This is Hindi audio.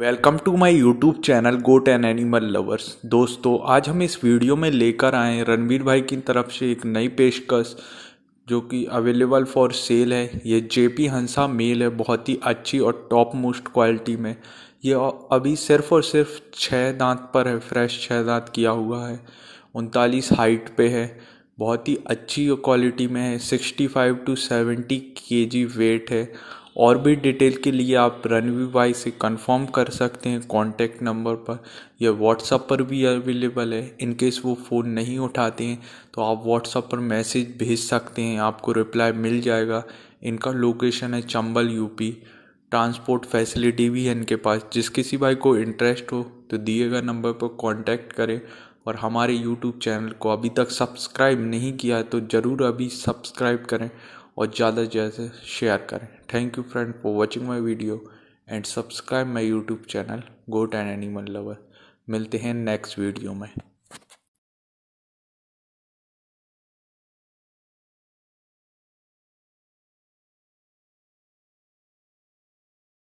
welcome to my YouTube channel goat and animal lovers दोस्तों आज हम इस वीडियो में लेकर आए रणवीर भाई की तरफ से एक नई पेशकश जो कि अवेलेबल फॉर सेल है ये जे पी हंसा मेल है बहुत ही अच्छी और टॉप मोस्ट क्वालिटी में ये अभी सिर्फ़ और सिर्फ छः दांत पर है फ्रेश छः दांत किया हुआ है उनतालीस हाइट पे है बहुत ही अच्छी क्वालिटी में है सिक्सटी फाइव टू सेवेंटी के जी वेट है और भी डिटेल के लिए आप रणवी भाई से कंफर्म कर सकते हैं कांटेक्ट नंबर पर या व्हाट्सअप पर भी अवेलेबल है इन केस वो फ़ोन नहीं उठाते हैं तो आप व्हाट्सअप पर मैसेज भेज सकते हैं आपको रिप्लाई मिल जाएगा इनका लोकेशन है चंबल यूपी ट्रांसपोर्ट फैसिलिटी भी है इनके पास जिस किसी भाई को इंटरेस्ट हो तो दिए गए नंबर पर कॉन्टैक्ट करें और हमारे यूट्यूब चैनल को अभी तक सब्सक्राइब नहीं किया है तो ज़रूर अभी सब्सक्राइब करें और ज़्यादा से ज़्यादा शेयर करें thank you friend for watching my video and subscribe my YouTube channel goat and animal lover मिलते हैं नेक्स्ट वीडियो में